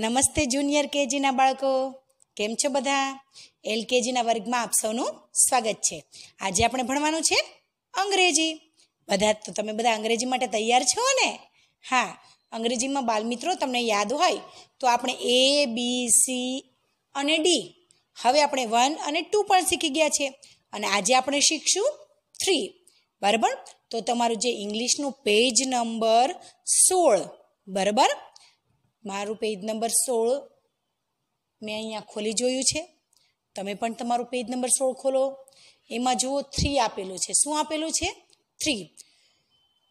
નમસ્તે જુનિયર કેજીના બાળકો કેમ છો બધા એલકેજીના વર્ગમાં આપ સૌનું સ્વાગત છે આજે આપણે ભણવાનું છે અંગ્રેજી બધા તો તમે બધા અંગ્રેજી માટે તૈયાર છો ને હા અંગ્રેજીમાં બાલમિત્રો તમને યાદ હોય તો આપણે એ બી સી અને ડી હવે આપણે વન અને ટુ પણ શીખી ગયા છે અને આજે આપણે શીખશું થ્રી બરાબર તો તમારું જે ઇંગ્લિશનું પેજ નંબર સોળ બરાબર મારું પેજ નંબર સોળ મેં અહીંયા ખોલી જોયું છે તમે પણ તમારું પેજ નંબર સોળ ખોલો એમાં જુઓ થ્રી આપેલું છે શું આપેલું છે થ્રી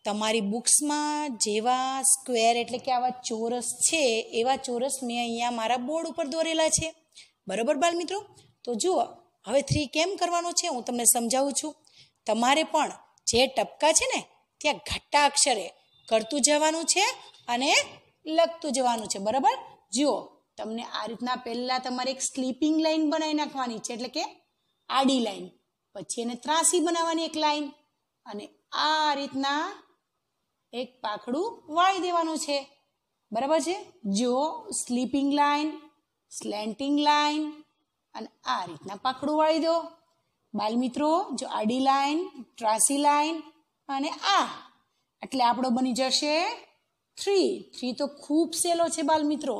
તમારી બુક્સમાં જેવા સ્ક્વેર એટલે કે આવા ચોરસ છે એવા ચોરસ મેં અહીંયા મારા બોર્ડ ઉપર દોરેલા છે બરાબર બાળ મિત્રો તો જુઓ હવે થ્રી કેમ કરવાનો છે હું તમને સમજાવું છું તમારે પણ જે ટપકા છે ને ત્યાં ઘટ્ટા અક્ષરે કરતું જવાનું છે અને લખતું જવાનું છે બરાબર જુઓ તમને આ રીતના પહેલાં તમારે એક સ્લીપિંગ લાઇન બનાવી નાખવાની છે એટલે કે આડી લાઇન પછી એને ત્રાસી બનાવવાની એક લાઇન અને આ રીતના એક પાખડું વાળી દેવાનું છે બરાબર છે જુઓ સ્લીપિંગ લાઇન સ્લેન્ટિંગ લાઇન અને આ રીતના પાખડું વાળી દો બાલમિત્રો જો આડી લાઇન ત્રાસી લાઇન અને આ એટલે આપણો બની જશે થ્રી થ્રી તો ખૂબ સહેલો છે બાલ મિત્રો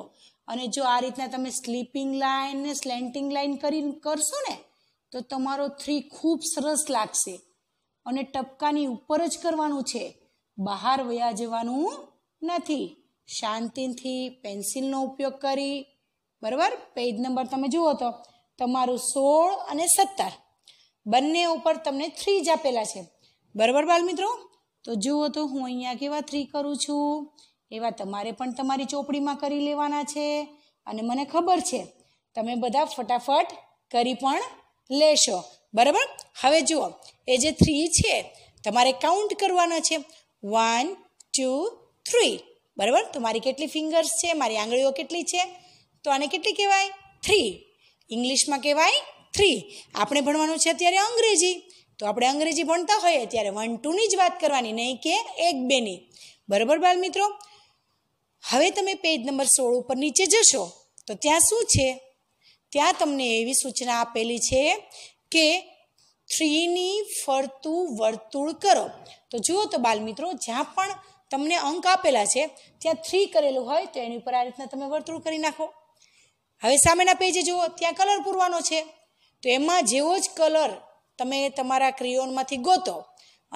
અને જો આ રીતના તમે સ્લીપિંગ લાઇન ને સ્લેન્ટિંગ લાઇન કરી કરશો ને તો તમારો થ્રી ખૂબ સરસ લાગશે અને ટપકાની ઉપર જ કરવાનું છે બહાર વયા જવાનું નથી શાંતિથી પેન્સિલનો ઉપયોગ કરી બરાબર પેજ નંબર તમે જુઓ તો તમારું સોળ અને સત્તર બંને ઉપર તમને થ્રી જ આપેલા છે બરાબર બાલ મિત્રો તો જુઓ તો હું અહીંયા કેવા થ્રી કરું છું એવા તમારે પણ તમારી ચોપડીમાં કરી લેવાના છે અને મને ખબર છે તમે બધા ફટાફટ કરી પણ લેશો બરાબર હવે જુઓ એ જે થ્રી છે તમારે કાઉન્ટ કરવાના છે વન ટુ થ્રી બરાબર તો મારી કેટલી ફિંગર્સ છે મારી આંગળીઓ કેટલી છે તો આને કેટલી કહેવાય થ્રી ઇંગ્લિશમાં કહેવાય થ્રી આપણે ભણવાનું છે અત્યારે અંગ્રેજી તો આપણે અંગ્રેજી ભણતા હોઈએ ત્યારે વન ટુની જ વાત કરવાની નહીં કે એક બેની બરાબર બાલ મિત્રો હવે તમે પેજ નંબર સોળ ઉપર નીચે જશો તો ત્યાં શું છે ત્યાં તમને એવી સૂચના આપેલી છે કે થ્રીની ફરતું વર્તુળ કરો તો જુઓ તો બાલમિત્રો જ્યાં પણ તમને અંક આપેલા છે ત્યાં થ્રી કરેલું હોય તો એની ઉપર આ રીતના તમે વર્તુળ કરી નાખો હવે સામેના પેજે જુઓ ત્યાં કલર પૂરવાનો છે તો એમાં જેવો જ કલર તમે તમારા ક્રિયોનમાંથી ગોતો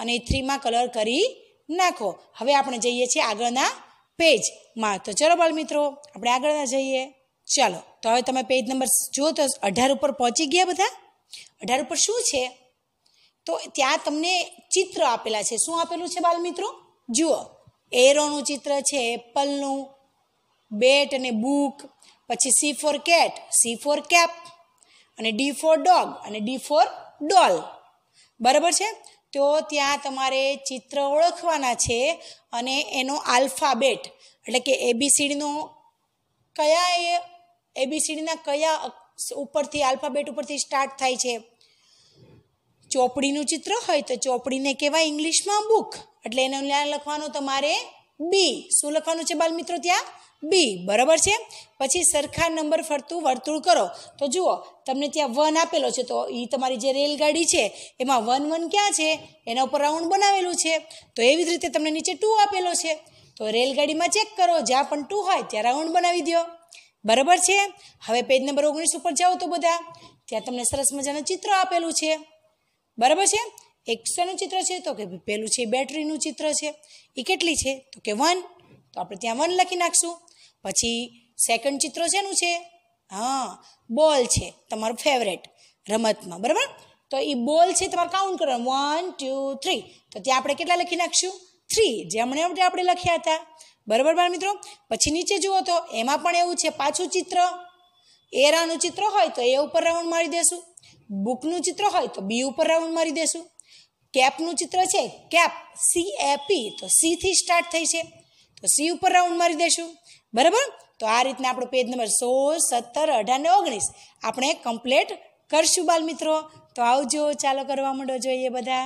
અને થ્રીમાં કલર કરી નાખો હવે આપણે જઈએ છીએ આગળના પેજમાં તો ચલો બાળ મિત્રો આપણે આગળના જઈએ ચાલો તો હવે તમે પેજ નંબર જુઓ તો અઢાર ઉપર પહોંચી ગયા બધા અઢાર ઉપર શું છે તો ત્યાં તમને ચિત્ર આપેલા છે શું આપેલું છે બાલમિત્રો જુઓ એરોનું ચિત્ર છે એપલનું બેટ અને બુક પછી C for cat C for cap અને ડી ફોર ડોગ અને ડી ફોર ડોલ બરાબર છે તો ત્યાં તમારે ચિત્ર ઓળખવાના છે અને એનો આલ્ફાબેટ એટલે કે એબીસીડીનો કયા એ એબીસીડીના કયા ઉપરથી આલ્ફાબેટ ઉપરથી સ્ટાર્ટ થાય છે ચોપડીનું ચિત્ર હોય તો ચોપડીને કહેવાય ઇંગ્લિશમાં બુક એટલે એને લખવાનું તમારે બી શું લખવાનું છે બાલમિત્રો ત્યાં બી બરાબર છે પછી સરખા નંબર ફરતું વર્તુળ કરો તો જુઓ તમને ત્યાં વન આપેલો છે તો એ તમારી જે રેલગાડી છે એમાં વન વન ક્યાં છે એના ઉપર રાઉન્ડ બનાવેલું છે તો એવી જ રીતે તમને નીચે ટુ આપેલો છે તો રેલગાડીમાં ચેક કરો જ્યાં પણ ટુ હોય ત્યાં રાઉન્ડ બનાવી દો બરાબર છે હવે પેજ નંબર ઓગણીસ ઉપર જાઓ તો બધા ત્યાં તમને સરસ મજાનું ચિત્ર આપેલું છે બરાબર છે એક શેનું ચિત્ર છે તો કે પેલું છે બેટરીનું ચિત્ર છે એ કેટલી છે તો કે વન તો આપણે ત્યાં વન લખી નાખશું પછી સેકન્ડ ચિત્ર શેનું છે હા બોલ છે તમારું ફેવરેટ રમતમાં બરાબર તો એ બોલ છે તમારે કાઉન્ટ કરવાનું વન ટુ થ્રી તો ત્યાં આપણે કેટલા લખી નાખશું થ્રી જે હમણે આપણે લખ્યા હતા બરાબર બાળ મિત્રો પછી નીચે જુઓ તો એમાં પણ એવું છે પાછું ચિત્ર એરાનું ચિત્ર હોય તો એ ઉપર રાઉન્ડ મારી દેશું બુકનું ચિત્ર હોય તો બી ઉપર રાઉન્ડ મારી દેશું કેપનું ચિત્ર છે કેપ સી એપી તો સીથી સ્ટાર્ટ થઈ છે તો સી ઉપર રાઉન્ડ મારી દેશું બરાબર તો આ રીતના આપણો પેજ નંબર સોળ સત્તર અઢાર ને ઓગણીસ આપણે કમ્પ્લેટ કરશું બાલ મિત્રો તો આવજો ચાલો કરવા માંડો જોઈએ બધા